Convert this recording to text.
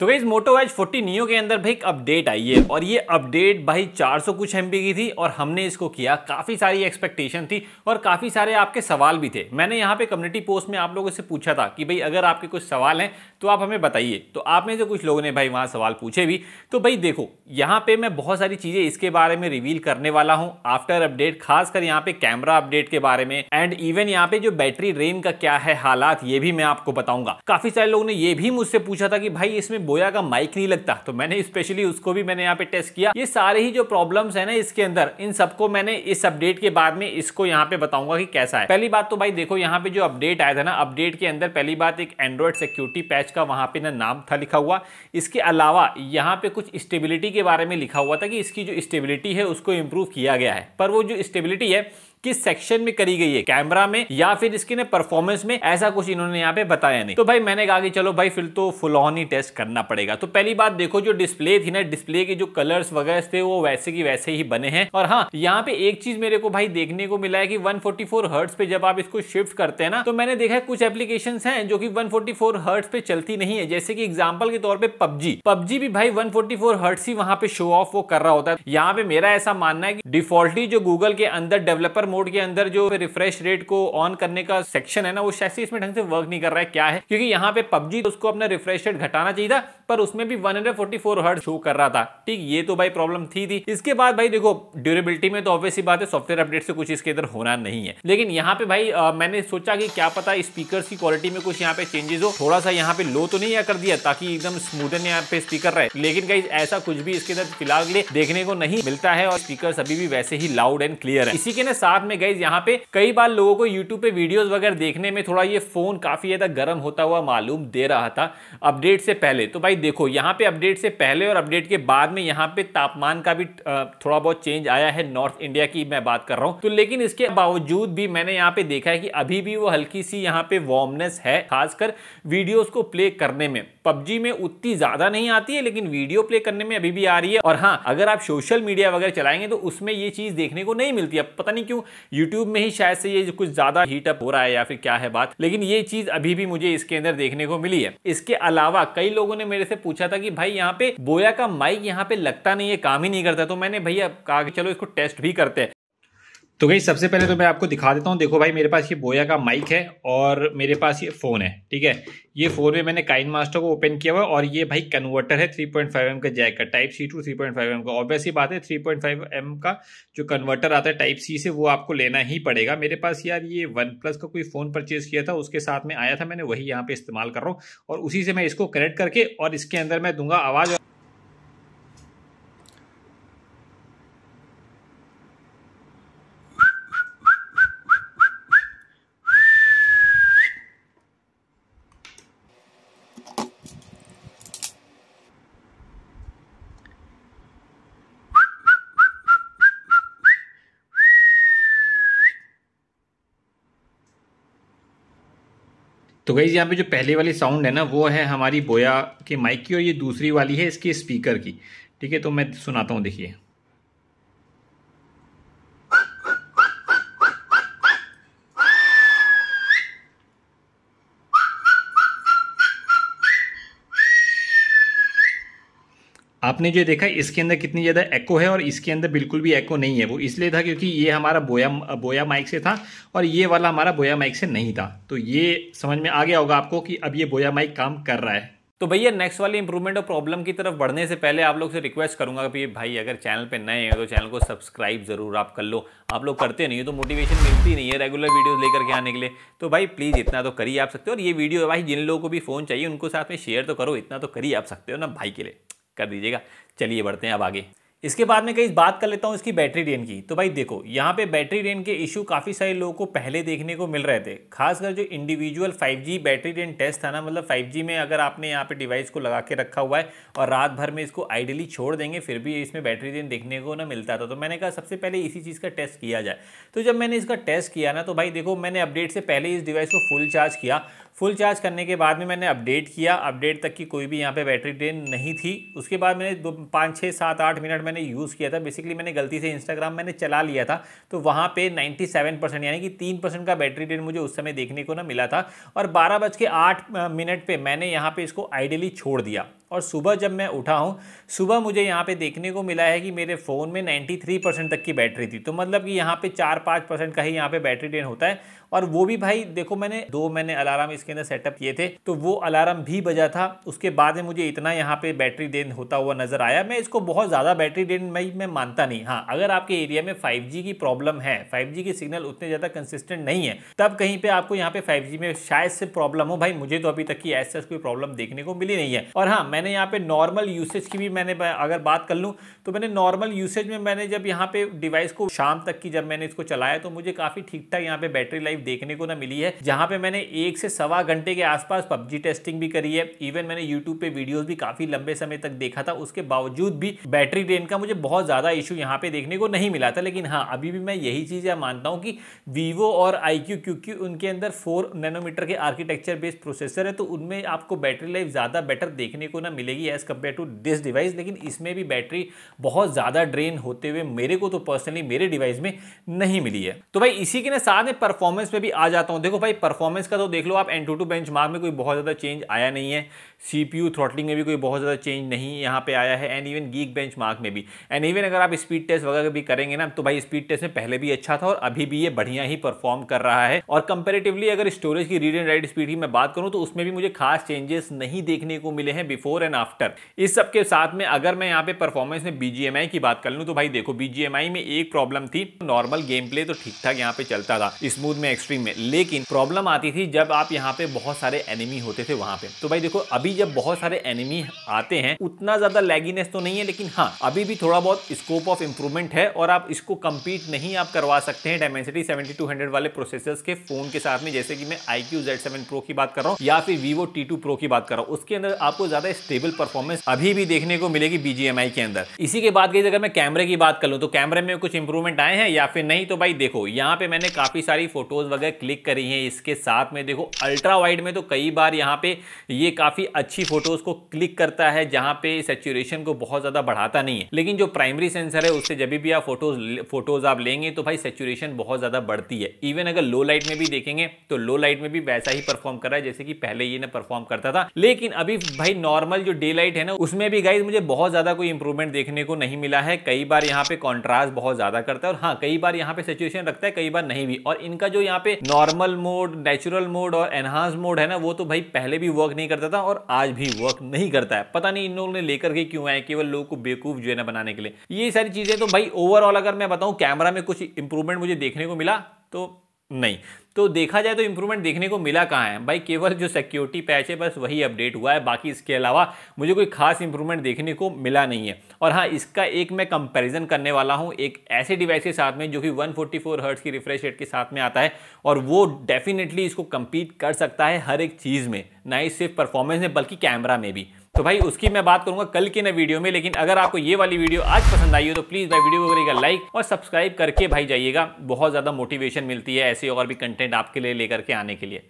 तो गई मोटो H forty neo के अंदर भाई एक अपडेट आई है और ये अपडेट भाई 400 कुछ एम की थी और हमने इसको किया काफ़ी सारी एक्सपेक्टेशन थी और काफ़ी सारे आपके सवाल भी थे मैंने यहाँ पे कम्युनिटी पोस्ट में आप लोगों से पूछा था कि भाई अगर आपके कुछ सवाल हैं तो आप हमें बताइए तो आप में से कुछ लोगों ने भाई वहाँ सवाल पूछे भी तो भाई देखो यहाँ पर मैं बहुत सारी चीज़ें इसके बारे में रिवील करने वाला हूँ आफ्टर अपडेट खासकर यहाँ पे कैमरा अपडेट के बारे में एंड इवन यहाँ पे जो बैटरी रेन का क्या है हालात ये भी मैं आपको बताऊंगा काफ़ी सारे लोगों ने ये भी मुझसे पूछा था कि भाई इसमें बोया का माइक नहीं लगता तो मैंने स्पेशली उसको भी मैंने यहाँ पे टेस्ट किया ये सारे ही जो प्रॉब्लम है ना इसके अंदर इन सबको मैंने इस अपडेट के बाद में इसको यहाँ पे बताऊंगा कि कैसा है पहली बात तो भाई देखो यहाँ पे जो अपडेट आया था ना अपडेट के अंदर पहली बात एक एंड्रॉइड सिक्योरिटी पैच का वहां पे ना नाम था लिखा हुआ इसके अलावा यहाँ पे कुछ स्टेबिलिटी के बारे में लिखा हुआ था कि इसकी जो स्टेबिलिटी है उसको इंप्रूव किया गया है पर वो जो स्टेबिलिटी है किस सेक्शन में करी गई है कैमरा में या फिर इसके परफॉर्मेंस में ऐसा कुछ इन्होंने यहाँ पे बताया नहीं तो भाई मैंने कहा कि चलो भाई फिर तो फुल ऑन ही टेस्ट करना पड़ेगा तो पहली बात देखो जो डिस्प्ले थी ना डिस्प्ले के जो कलर्स वगैरह थे वो वैसे की वैसे ही बने हैं और हाँ यहाँ पे एक चीज मेरे को भाई देखने को मिला है कि वन हर्ट्स पे जब आप इसको शिफ्ट करते हैं ना तो मैंने देखा है कुछ एप्लीकेशन है जो की वन हर्ट्ज पे चलती नहीं है जैसे की एग्जाम्पल के तौर पर पबजी पबजी भी भाई वन हर्ट्स ही वहां पे शो ऑफ वो कर रहा होता है यहाँ पे मेरा ऐसा मानना है कि डिफॉल्टली जो गूगल के अंदर डेवलपर मोड के अंदर जो रिफ्रेश रेट को ऑन करने का सेक्शन है ना वो शैसी इसमें ढंग से वर्क नहीं कर रहा है क्या है क्योंकि यहाँ पे पबजी तो उसको अपना रिफ्रेश रेट घटाना चाहिए था पर उसमें भी 144 हर्ट शो कर रहा था ठीक ये तो भाई प्रॉब्लम थी थी इसके बाद भाई देखो ड्यूरेबिलिटी में तो ऑब्वियसली बात है सॉफ्टवेयर अपडेट से कुछ इसके अंदर होना नहीं है लेकिन यहाँ पे भाई आ, मैंने सोचा कि क्या पता स्पीकर की क्वालिटी में कुछ यहाँ पे चेंजेस हो थोड़ा सा यहाँ पे लो तो नहीं कर दिया ताकि एकदम स्मूदन यहाँ पे स्पीकर रहे लेकिन कहीं ऐसा कुछ भी इसके अंदर फिलहाल देखने को नहीं मिलता है और स्पीकर अभी भी वैसे ही लाउड एंड क्लियर है इसी के ना साथ साथ में गई यहाँ पे कई बार लोगों को यूट्यूब पे वीडियोस वगैरह देखने में थोड़ा ये फोन काफी ज्यादा गर्म होता हुआ मालूम दे रहा था अपडेट से पहले तो भाई देखो यहाँ पे अपडेट से पहले और अपडेट के बाद में यहाँ पे तापमान का भी थोड़ा बहुत चेंज आया है नॉर्थ इंडिया की मैं बात कर रहा हूँ तो लेकिन इसके बावजूद भी मैंने यहाँ पे देखा है कि अभी भी वो हल्की सी यहाँ पे वार्मनेस है खासकर वीडियोज को प्ले करने में पबजी में उतनी ज्यादा नहीं आती है लेकिन वीडियो प्ले करने में अभी भी आ रही है और हाँ अगर आप सोशल मीडिया वगैरह चलाएंगे तो उसमें ये चीज देखने को नहीं मिलती है पता नहीं क्यों यूट्यूब में ही शायद से ये कुछ ज्यादा हीटअप हो रहा है या फिर क्या है बात लेकिन ये चीज अभी भी मुझे इसके अंदर देखने को मिली है इसके अलावा कई लोगों ने मेरे से पूछा था कि भाई यहाँ पे बोया का माइक यहाँ पे लगता नहीं है काम ही नहीं करता तो मैंने भैया कहा कि चलो इसको टेस्ट भी करते हैं तो भाई सबसे पहले तो मैं आपको दिखा देता हूँ देखो भाई मेरे पास ये बोया का माइक है और मेरे पास ये फ़ोन है ठीक है ये फ़ोन में मैंने काइन मास्टर को ओपन किया हुआ और ये भाई कन्वर्टर है 3.5 पॉइंट एम का जैक का type C to 3.5 point m का ऑब्वियस ही बात है 3.5 एम का जो कन्वर्टर आता है टाइप सी से वो आपको लेना ही पड़ेगा मेरे पास यार ये वन प्लस का कोई फ़ोन परचेज किया था उसके साथ में आया था मैंने वही यहाँ पे इस्तेमाल कर रहा हूँ और उसी से मैं इसको कनेक्ट करके और इसके अंदर मैं दूंगा आवाज़ तो गई यहाँ पे जो पहले वाली साउंड है ना वो है हमारी बोया के माइक की और ये दूसरी वाली है इसकी स्पीकर की ठीक है तो मैं सुनाता हूँ देखिए आपने जो देखा इसके अंदर कितनी ज़्यादा एक्ो है और इसके अंदर बिल्कुल भी एक्ो नहीं है वो इसलिए था क्योंकि ये हमारा बोया बोया माइक से था और ये वाला हमारा बोया माइक से नहीं था तो ये समझ में आ गया होगा आपको कि अब ये बोया माइक काम कर रहा है तो भैया नेक्स्ट वाली इंप्रूवमेंट और प्रॉब्लम की तरफ बढ़ने से पहले आप लोग से रिक्वेस्ट करूंगा कि भाई अगर चैनल पे नए हैं तो चैनल को सब्सक्राइब जरूर आप कर लो आप लोग करते नहीं हो तो मोटिवेशन मिलती नहीं है रेगुलर वीडियोस लेकर के आने के लिए तो भाई प्लीज़ इतना तो कर ही आप सकते हो और ये वीडियो भाई जिन लोगों को भी फ़ोन चाहिए उनको साथ में शेयर तो करो इतना तो कर ही आप सकते हो ना भाई के लिए कर दीजिएगा चलिए बढ़ते हैं अब आगे इसके बाद में कहीं बात कर लेता हूँ इसकी बैटरी ड्रेन की तो भाई देखो यहाँ पे बैटरी ड्रेन के इशू काफ़ी सारे लोगों को पहले देखने को मिल रहे थे खासकर जो individual 5G battery drain test था ना मतलब 5G में अगर आपने यहाँ पे डिवाइस को लगा के रखा हुआ है और रात भर में इसको आइडियली छोड़ देंगे फिर भी इसमें बैटरी ड्रेन देखने को ना मिलता था तो मैंने कहा सबसे पहले इसी चीज़ का टेस्ट किया जाए तो जब मैंने इसका टेस्ट किया ना तो भाई देखो मैंने अपडेट से पहले इस डिवाइस को फुल चार्ज किया फुल चार्ज करने के बाद में मैंने अपडेट किया अपडेट तक की कोई भी यहाँ पर बैटरी ड्रेन नहीं थी उसके बाद मैंने दो पाँच छः सात आठ मिनट में मैंने यूज़ किया था बेसिकली मैंने गलती से इंस्टाग्राम मैंने चला लिया था तो वहाँ पे 97 परसेंट यानी कि तीन परसेंट का बैटरी डेट मुझे उस समय देखने को ना मिला था और बारह बज के आठ मिनट पर मैंने यहाँ पर इसको आइडियली छोड़ दिया और सुबह जब मैं उठा हूँ सुबह मुझे यहाँ पे देखने को मिला है कि मेरे फ़ोन में 93 परसेंट तक की बैटरी थी तो मतलब कि यहाँ पे चार पाँच परसेंट का ही यहाँ पे बैटरी ड्रेन होता है और वो भी भाई देखो मैंने दो मैंने अलार्म इसके अंदर सेटअप किए थे तो वो अलार्म भी बजा था उसके बाद में मुझे इतना यहाँ पर बैटरी ड्रेन होता हुआ नज़र आया मैं इसको बहुत ज़्यादा बैटरी ड्रेन मैं, मैं मानता नहीं हाँ अगर आपके एरिया में फाइव की प्रॉब्लम है फाइव की सिग्नल उतने ज़्यादा कंसिस्टेंट नहीं है तब कहीं पर आपको यहाँ पे फाइव में शायद से प्रॉब्लम हो भाई मुझे तो अभी तक की ऐसा कोई प्रॉब्लम देखने को मिली नहीं है और हाँ मैं मैंने यहाँ पे नॉर्मल यूसेज की भी मैंने अगर बात कर लूँ तो मैंने नॉर्मल यूसेज में मैंने जब यहाँ पे डिवाइस को शाम तक की जब मैंने इसको चलाया तो मुझे काफ़ी ठीक ठाक यहाँ पे बैटरी लाइफ देखने को ना मिली है जहाँ पे मैंने एक से सवा घंटे के आसपास पबजी टेस्टिंग भी करी है इवन मैंने यूट्यूब पर वीडियोज भी काफ़ी लंबे समय तक देखा था उसके बावजूद भी बैटरी ड्रेन का मुझे बहुत ज़्यादा इशू यहाँ पे देखने को नहीं मिला था लेकिन हाँ अभी भी मैं यही चीज़ यहाँ मानता हूँ कि वीवो और आई क्यू क्योंकि उनके अंदर फोर नैनोमीटर के आर्किटेक्चर बेस्ड प्रोसेसर है तो उनमें आपको बैटरी लाइफ ज़्यादा बेटर देखने को ना ना मिलेगी as compare to this device लेकिन इसमें भी बैटरी बहुत ज़्यादा ड्रेन होते हुए मेरे को तो पर्सनली मेरे डिवाइस में नहीं मिली है तो भाई इसी के ना साथ में परफॉर्मेंस में भी आ जाता हूँ देखो भाई परफॉर्मेंस का तो देख लो आप एन टू बेंच में कोई बहुत ज़्यादा चेंज आया नहीं है सी पी थ्रॉटलिंग में भी कोई बहुत ज़्यादा चेंज नहीं यहाँ पर आया है एंड इवन गीक बेंच में भी एंड इवन अगर आप स्पीड टेस्ट वगैरह भी करेंगे ना तो भाई स्पीड टेस्ट में पहले भी अच्छा था और अभी भी ये बढ़िया ही परफॉर्म कर रहा है और कंपेरेटिवली अगर स्टोरेज की रीड एंड राइट स्पीड की मैं बात करूँ तो उसमें भी मुझे खास चेंजेस नहीं देखने को मिले हैं बिफोर बिफोर एंड आफ्टर इस सब के साथ में अगर मैं यहाँ पे परफॉर्मेंस में BGMI की बात कर लूँ तो भाई देखो BGMI में एक प्रॉब्लम थी नॉर्मल गेम प्ले तो ठीक ठाक यहाँ पे चलता था स्मूथ में एक्सट्रीम में लेकिन प्रॉब्लम आती थी जब आप यहाँ पे बहुत सारे एनिमी होते थे वहां पे तो भाई देखो अभी जब बहुत सारे एनिमी आते हैं उतना ज्यादा लेगीनेस तो नहीं है लेकिन हाँ अभी भी थोड़ा बहुत स्कोप ऑफ इंप्रूवमेंट है और आप इसको कंपीट नहीं आप करवा सकते हैं डायमेंसिटी 7200 वाले प्रोसेसर्स के फोन के साथ में जैसे कि मैं I Q Z seven Pro की बात कर रहा हूँ या फिर वीवो टी टू प्रो की बात कर रहा हूँ उसके अंदर आपको ज्यादा स्टेबल परफॉर्मेंस अभी भी देखने को मिलेगी बीजीएमआई के अंदर इसी के बाद गई अगर मैं कैमरे की बात कर लूँ तो कैमरे में कुछ इंप्रूवमेंट आए हैं या फिर नहीं तो भाई देखो यहाँ पे मैंने काफ़ी सारी फोटोज़ वगैरह क्लिक करी है इसके साथ में देखो अल्ट्रा वाइड में तो कई बार यहाँ पे ये काफ़ी अच्छी फोटोज़ को क्लिक करता है जहाँ पे सेचुरेशन को बहुत ज़्यादा बढ़ाता नहीं है लेकिन जो प्राइमरी सेंसर है उससे जब भी आप फोटोज फोटोज़ आप लेंगे तो भाई सेचुरेशन बहुत ज़्यादा बढ़ती है इवन अगर लो लाइट में भी देखेंगे तो लो लाइट में भी वैसा ही परफॉर्म कर रहा है जैसे कि पहले ये ना परफॉर्म करता था लेकिन अभी भाई नॉर्मल वाली जो डे लाइट है ना उसमें भी गाइज मुझे बहुत ज़्यादा कोई इंप्रूवमेंट देखने को नहीं मिला है कई बार यहाँ पे कॉन्ट्रास्ट बहुत ज़्यादा करता है और हाँ कई बार यहाँ पे सिचुएशन रखता है कई बार नहीं भी और इनका जो यहाँ पे नॉर्मल मोड नेचुरल मोड और एनहांस मोड है ना वो तो भाई पहले भी वर्क नहीं करता था और आज भी वर्क नहीं करता है पता नहीं इन लोगों ने लेकर के क्यों आए केवल लोगों को बेवकूफ जो है ना बनाने के लिए ये सारी चीज़ें तो भाई ओवरऑल अगर मैं बताऊँ कैमरा में कुछ इंप्रूवमेंट मुझे देखने को मिला तो नहीं तो देखा जाए तो इम्प्रूवमेंट देखने को मिला कहाँ है भाई केवल जो सिक्योरिटी पैच है बस वही अपडेट हुआ है बाकी इसके अलावा मुझे कोई खास इंप्रूवमेंट देखने को मिला नहीं है और हाँ इसका एक मैं कंपैरिजन करने वाला हूँ एक ऐसे डिवाइस के साथ में जो कि 144 फोर्टी हर्ट्स की रिफ्रेश रेट के साथ में आता है और वो डेफिनेटली इसको कम्पीट कर सकता है हर एक चीज़ में ना ही सिर्फ परफॉर्मेंस में बल्कि कैमरा में भी तो भाई उसकी मैं बात करूंगा कल की ना वीडियो में लेकिन अगर आपको ये वाली वीडियो आज पसंद आई हो तो प्लीज़ भाई वीडियो को करिएगा लाइक और सब्सक्राइब करके भाई जाइएगा बहुत ज़्यादा मोटिवेशन मिलती है ऐसे और भी कंटेंट आपके लिए लेकर के आने के लिए